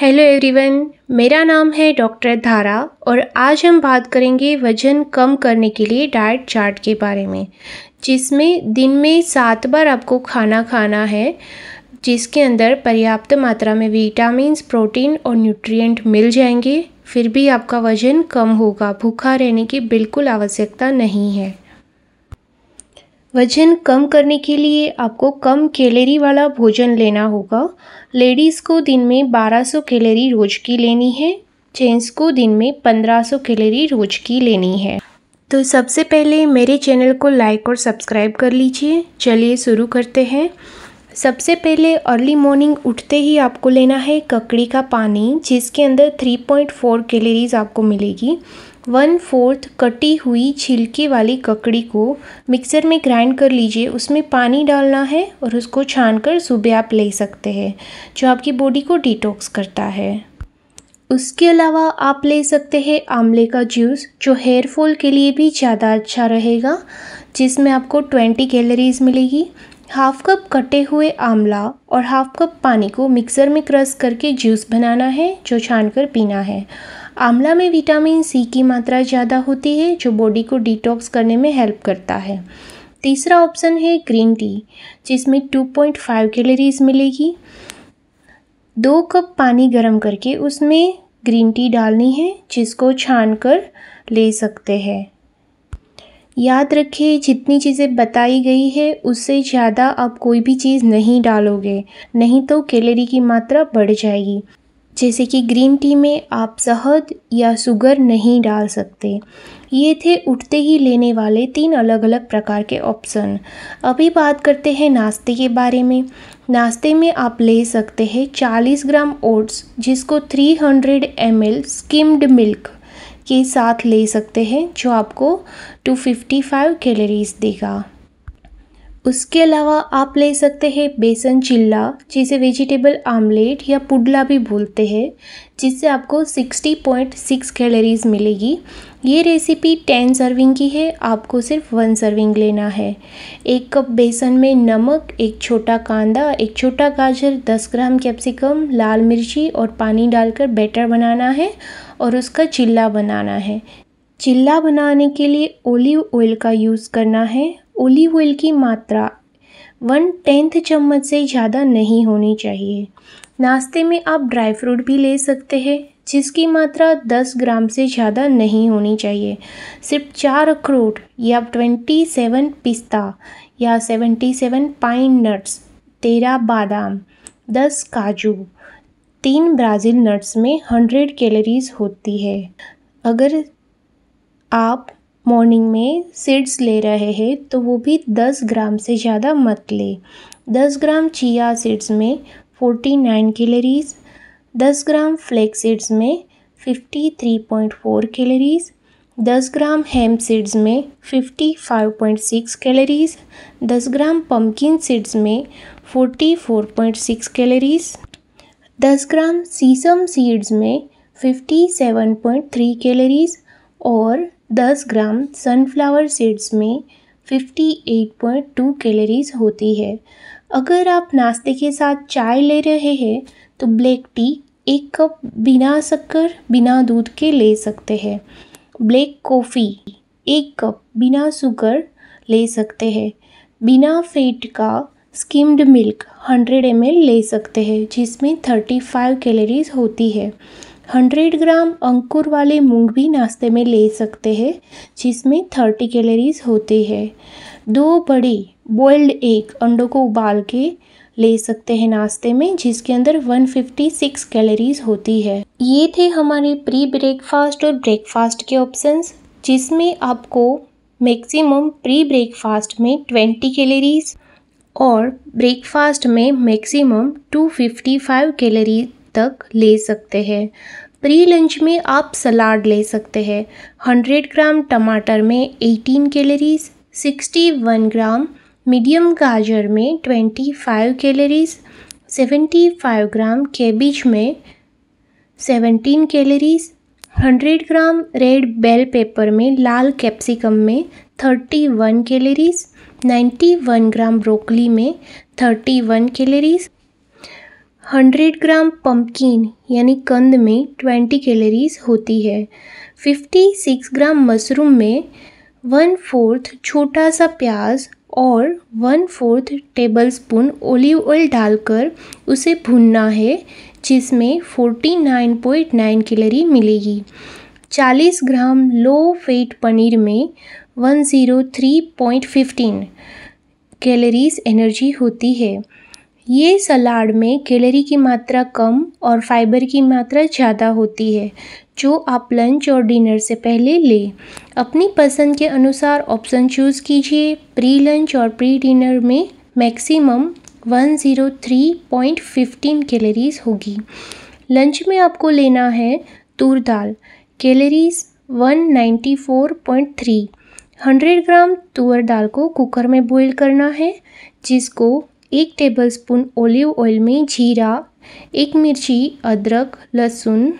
hello everyone मेरा नाम है डॉक्टर धारा और आज हम बात करेंगे वजन कम करने के लिए डाइट चार्ट के बारे में जिसमें दिन में सात बार आपको खाना खाना है जिसके अंदर पर्याप्त मात्रा में विटामिन्स प्रोटीन और न्यूट्रिएंट मिल जाएंगे फिर भी आपका वज़न कम होगा भूखा रहने की बिल्कुल आवश्यकता नहीं है वजन कम करने के लिए आपको कम कैलोरी वाला भोजन लेना होगा लेडीज़ को दिन में 1200 कैलोरी रोज की लेनी है जेंट्स को दिन में 1500 कैलोरी रोज की लेनी है तो सबसे पहले मेरे चैनल को लाइक और सब्सक्राइब कर लीजिए चलिए शुरू करते हैं सबसे पहले अर्ली मॉर्निंग उठते ही आपको लेना है ककड़ी का पानी जिसके अंदर 3.4 कैलोरीज आपको मिलेगी वन फोर्थ कटी हुई छिलके वाली ककड़ी को मिक्सर में ग्राइंड कर लीजिए उसमें पानी डालना है और उसको छान कर सुबह आप ले सकते हैं जो आपकी बॉडी को डिटॉक्स करता है उसके अलावा आप ले सकते हैं आमले का जूस जो हेयर फॉल के लिए भी ज़्यादा अच्छा रहेगा जिसमें आपको ट्वेंटी कैलोरीज मिलेगी हाफ कप कटे हुए आंवला और हाफ कप पानी को मिक्सर में क्रश करके जूस बनाना है जो छान कर पीना है आंवला में विटामिन सी की मात्रा ज़्यादा होती है जो बॉडी को डिटॉक्स करने में हेल्प करता है तीसरा ऑप्शन है ग्रीन टी जिसमें 2.5 कैलोरीज मिलेगी दो कप पानी गर्म करके उसमें ग्रीन टी डालनी है जिसको छान कर ले सकते हैं याद रखिए जितनी चीज़ें बताई गई है उससे ज़्यादा आप कोई भी चीज़ नहीं डालोगे नहीं तो कैलोरी की मात्रा बढ़ जाएगी जैसे कि ग्रीन टी में आप शहद या शुगर नहीं डाल सकते ये थे उठते ही लेने वाले तीन अलग अलग प्रकार के ऑप्शन अभी बात करते हैं नाश्ते के बारे में नाश्ते में आप ले सकते हैं 40 ग्राम ओट्स जिसको 300 hundred M L skimmed milk के साथ ले सकते हैं जो आपको 255 कैलोरीज देगा उसके अलावा आप ले सकते हैं बेसन चिल्ला जिसे वेजिटेबल आमलेट या पुडला भी बोलते हैं जिससे आपको 60.6 कैलोरीज मिलेगी ये रेसिपी 10 सर्विंग की है आपको सिर्फ वन सर्विंग लेना है एक कप बेसन में नमक एक छोटा कांदा एक छोटा गाजर 10 ग्राम कैप्सिकम लाल मिर्ची और पानी डालकर बैटर बनाना है और उसका चिल्ला बनाना है चिल्ला बनाने के लिए ओलिव ऑयल का यूज़ करना है ओलिव ऑयल की मात्रा वन टेंथ चम्मच से ज़्यादा नहीं होनी चाहिए नाश्ते में आप ड्राई फ्रूट भी ले सकते हैं जिसकी मात्रा 10 ग्राम से ज़्यादा नहीं होनी चाहिए सिर्फ चार अखरोट या 27 पिस्ता या 77 पाइन नट्स तेरह बादाम 10 काजू तीन ब्राज़ील नट्स में 100 कैलोरीज होती है अगर आप मॉर्निंग में सीड्स ले रहे हैं तो वो भी दस ग्राम से ज़्यादा मत लें दस ग्राम चिया सीड्स में फोर्टी नाइन कैलोरीज दस ग्राम फ्लेक्स सीड्स में fifty three point four calories दस ग्राम हेम सीड्स में fifty five point six calories दस ग्राम पम्पकिन सीड्स में 44.6 फोर पॉइंट सिक्स कैलोरीज दस ग्राम सीसम सीड्स में fifty seven point three calories और दस gram sunflower seeds में fifty eight point two calories होती है अगर आप नाश्ते के साथ चाय ले रहे हैं तो ब्लैक टी एक कप बिना शक्कर बिना दूध के ले सकते हैं ब्लैक कॉफ़ी एक कप बिना शुगर ले सकते हैं बिना फेट का स्किम्ड मिल्क हंड्रेड एम ले सकते हैं जिसमें थर्टी फाइव कैलोरीज होती है हंड्रेड ग्राम अंकुर वाले मूंग भी नाश्ते में ले सकते हैं जिसमें थर्टी कैलोरीज होती है दो बड़े बॉइल्ड एग अंडों को उबाल के ले सकते हैं नाश्ते में जिसके अंदर 156 कैलोरीज होती है ये थे हमारे प्री ब्रेकफास्ट और ब्रेकफास्ट के ऑप्शंस जिसमें आपको मैक्सिमम प्री ब्रेकफास्ट में 20 कैलोरीज और ब्रेकफास्ट में मैक्सिमम 255 कैलोरीज तक ले सकते हैं प्री लंच में आप सलाड ले सकते हैं हंड्रेड ग्राम टमाटर में 18 कैलोरीज वन ग्राम मीडियम गाजर में twenty 25 calories five gram cabbage में seventeen calories hundred gram red bell pepper में लाल कैप्सिकम में thirty 31 calories one gram broccoli में thirty one calories hundred gram pumpkin यानी कंद में ट्वेंटी कैलोरीज होती है फिफ्टी सिक्स ग्राम मशरूम में वन फोर्थ छोटा सा प्याज और one fourth tablespoon olive oil डालकर उसे भूनना है जिसमें forty nine point nine calorie मिलेगी चालीस ग्राम लो फेट पनीर में one zero three point fifteen calories energy होती है ये सलाड में कैलोरी की मात्रा कम और फाइबर की मात्रा ज़्यादा होती है जो आप लंच और डिनर से पहले लें अपनी पसंद के अनुसार ऑप्शन चूज़ कीजिए प्री लंच और प्री डिनर में मैक्सिमम 103.15 कैलोरीज होगी लंच में आपको लेना है तूर दाल कैलोरीज 194.3 100 ग्राम तुअर दाल को कुकर में बॉईल करना है जिसको एक टेबलस्पून ओलिव ऑयल में जीरा एक मिर्ची अदरक लहसुन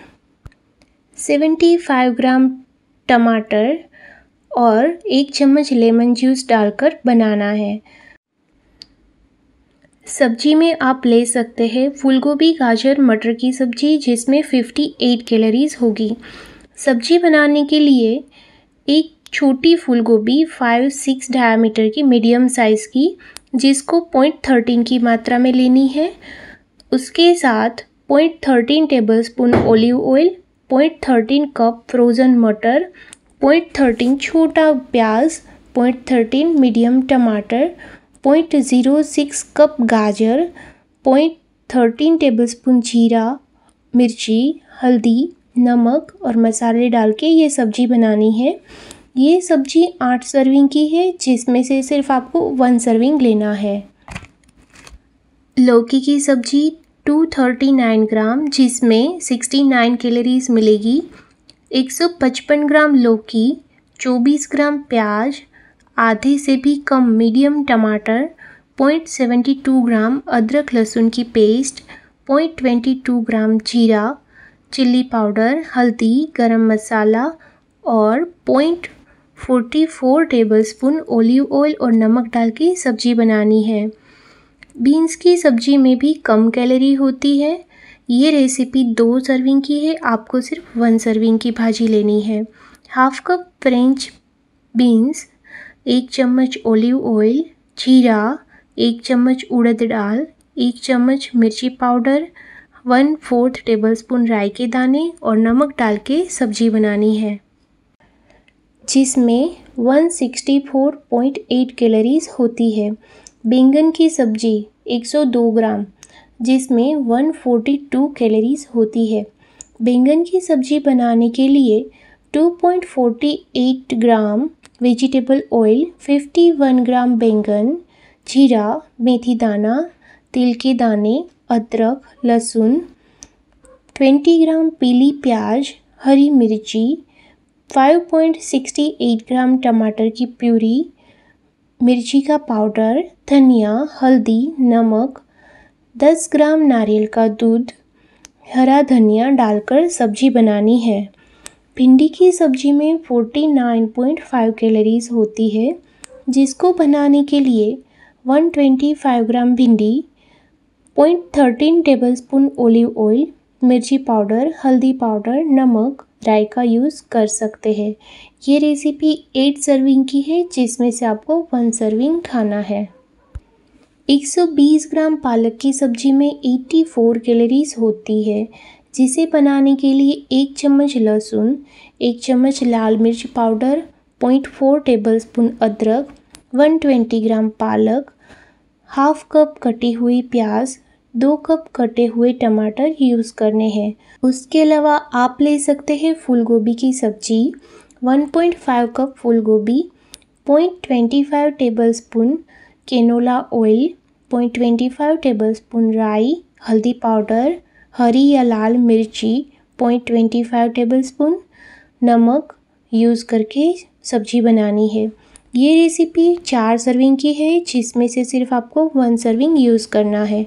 75 ग्राम टमाटर और एक चम्मच लेमन जूस डालकर बनाना है सब्जी में आप ले सकते हैं फूलगोभी गाजर मटर की सब्जी जिसमें 58 कैलोरीज होगी सब्जी बनाने के लिए एक छोटी फूलगोभी 5-6 डायमीटर की मीडियम साइज़ की जिसको पॉइंट थर्टीन की मात्रा में लेनी है उसके साथ point thirteen tablespoon olive oil point thirteen cup frozen मटर पॉइंट थर्टीन छोटा प्याज पॉइंट थर्टीन मीडियम टमाटर पॉइंट ज़ीरो सिक्स कप गाजर पॉइंट थर्टीन टेबल स्पून जीरा मिर्ची हल्दी नमक और मसाले डाल के ये सब्ज़ी बनानी है ये सब्जी आठ सर्विंग की है जिसमें से सिर्फ आपको वन सर्विंग लेना है लौकी की सब्जी टू थर्टी नाइन ग्राम जिसमें सिक्सटी नाइन कैलोरीज मिलेगी एक सौ पचपन ग्राम लौकी चौबीस ग्राम प्याज आधे से भी कम मीडियम टमाटर पॉइंट सेवेंटी टू ग्राम अदरक लहसुन की paste point twenty two gram जीरा चिल्ली पाउडर हल्दी गरम मसाला और पॉइंट 44 टेबलस्पून ओलिव ऑयल और नमक डाल के सब्जी बनानी है बीन्स की सब्जी में भी कम कैलोरी होती है ये रेसिपी दो सर्विंग की है आपको सिर्फ वन सर्विंग की भाजी लेनी है हाफ कप फ्रेंच बीन्स एक चम्मच ओलिव ऑयल जीरा एक चम्मच उड़द दाल एक चम्मच मिर्ची पाउडर वन फोर्थ टेबलस्पून राई के दाने और नमक डाल के सब्जी बनानी है जिसमें 164.8 कैलोरीज होती है बैंगन की सब्जी 102 ग्राम जिसमें 142 कैलोरीज होती है बैंगन की सब्जी बनाने के लिए 2.48 ग्राम वेजिटेबल ऑयल 51 ग्राम बैंगन जीरा मेथी दाना तिल के दाने अदरक लहसुन 20 ग्राम पीली प्याज हरी मिर्ची 5.68 ग्राम टमाटर की प्यूरी मिर्ची का पाउडर धनिया हल्दी नमक 10 ग्राम नारियल का दूध हरा धनिया डालकर सब्जी बनानी है भिंडी की सब्जी में 49.5 कैलोरीज होती है जिसको बनाने के लिए 125 ग्राम भिंडी point thirteen tablespoon olive oil मिर्ची पाउडर हल्दी पाउडर नमक राई का यूज़ कर सकते हैं ये रेसिपी एट सर्विंग की है जिसमें से आपको वन सर्विंग खाना है 120 ग्राम पालक की सब्जी में 84 कैलोरीज होती है जिसे बनाने के लिए एक चम्मच लहसुन एक चम्मच लाल मिर्च पाउडर 0.4 टेबलस्पून अदरक 120 ग्राम पालक हाफ कप कटी हुई प्याज दो कप कटे हुए टमाटर यूज़ करने हैं उसके अलावा आप ले सकते हैं फूल गोभी की सब्जी 1.5 कप फूल गोभी point twenty five tablespoon canola oil point twenty five tablespoon राई हल्दी पाउडर हरी या लाल मिर्ची point twenty five tablespoon नमक यूज़ करके सब्जी बनानी है ये रेसिपी चार सर्विंग की है जिसमें से सिर्फ आपको वन सर्विंग यूज़ करना है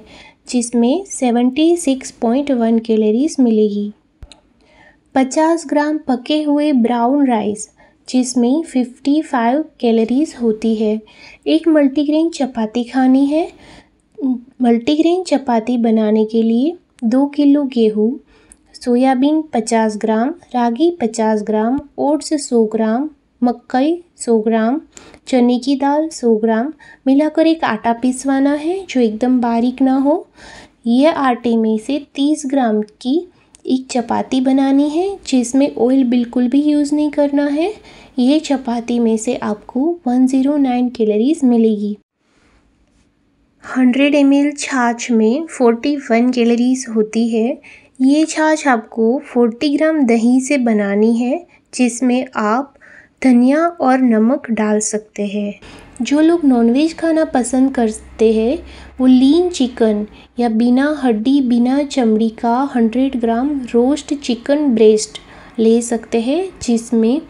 जिसमें 76.1 कैलोरीज मिलेगी 50 ग्राम पके हुए ब्राउन राइस जिसमें 55 कैलोरीज होती है एक मल्टीग्रेन चपाती खानी है मल्टीग्रेन चपाती बनाने के लिए दो किलो गेहूँ सोयाबीन 50 ग्राम रागी 50 ग्राम ओट्स 100 ग्राम मकई 100 ग्राम चने की दाल 100 ग्राम मिलाकर एक आटा पिसवाना है जो एकदम बारीक ना हो यह आटे में से 30 ग्राम की एक चपाती बनानी है जिसमें ऑयल बिल्कुल भी यूज़ नहीं करना है ये चपाती में से आपको 109 कैलोरीज मिलेगी 100 एम छाछ में 41 कैलोरीज होती है ये छाछ आपको 40 ग्राम दही से बनानी है जिसमें आप धनिया और नमक डाल सकते हैं जो लोग नॉनवेज खाना पसंद करते हैं वो लीन चिकन या बिना हड्डी बिना चमड़ी का hundred gram roast chicken breast ले सकते हैं जिसमें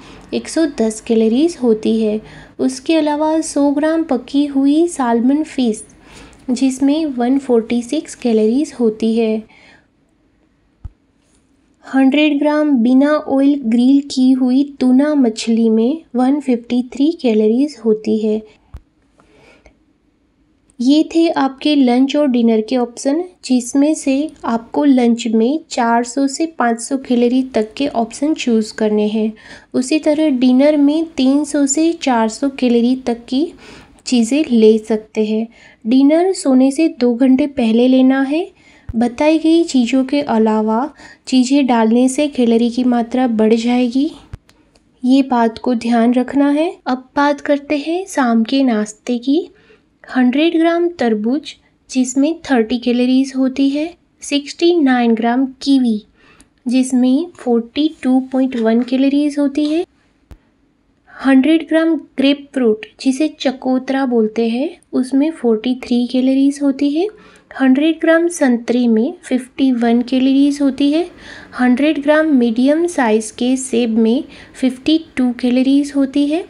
110 कैलोरीज होती है उसके अलावा 100 ग्राम पकी हुई सालमन फिश जिसमें 146 कैलोरीज होती है 100 ग्राम बिना ऑयल ग्रिल की हुई तुना मछली में 153 कैलोरीज होती है ये थे आपके लंच और डिनर के ऑप्शन जिसमें से आपको लंच में 400 से 500 कैलोरी तक के ऑप्शन चूज़ करने हैं उसी तरह डिनर में 300 से 400 कैलोरी तक की चीज़ें ले सकते हैं डिनर सोने से दो घंटे पहले लेना है बताई गई चीज़ों के अलावा चीज़ें डालने से कैलोरी की मात्रा बढ़ जाएगी ये बात को ध्यान रखना है अब बात करते हैं शाम के नाश्ते की 100 ग्राम तरबूज जिसमें 30 कैलोरीज होती है 69 ग्राम कीवी जिसमें 42.1 कैलोरीज होती है 100 ग्राम ग्रेप फ्रूट जिसे चकोतरा बोलते हैं उसमें 43 कैलोरीज होती है 100 ग्राम संतरे में 51 कैलोरीज होती है 100 ग्राम मीडियम साइज़ के सेब में 52 कैलोरीज होती है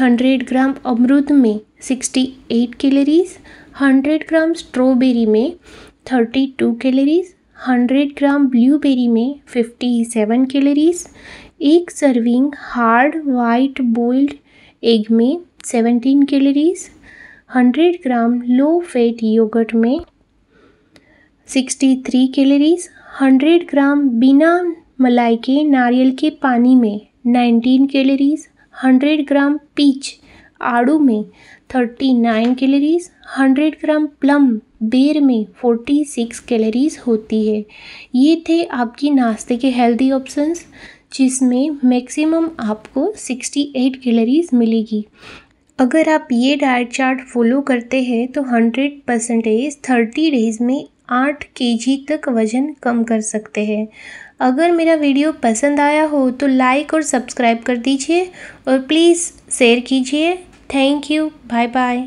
100 ग्राम अमरुद में 68 कैलोरीज 100 ग्राम स्ट्रॉबेरी में 32 कैलोरीज 100 ग्राम ब्लूबेरी में 57 कैलोरीज एक serving hard white boiled egg में 17 calories 100 gram low fat yogurt में 63 कैलोरीज 100 ग्राम बिना मलाई के नारियल के पानी में 19 कैलोरीज 100 ग्राम पीच आड़ू में 39 कैलोरीज 100 ग्राम प्लम बेर में 46 कैलोरीज होती है ये थे आपकी नाश्ते के हेल्दी ऑप्शंस जिसमें मैक्सिमम आपको 68 कैलोरीज मिलेगी अगर आप ये डाइट चार्ट फॉलो करते हैं तो 100 परसेंटेज थर्टी डेज में आठ जी तक वज़न कम कर सकते हैं अगर मेरा वीडियो पसंद आया हो तो लाइक और सब्सक्राइब कर दीजिए और प्लीज़ शेयर कीजिए थैंक यू बाय बाय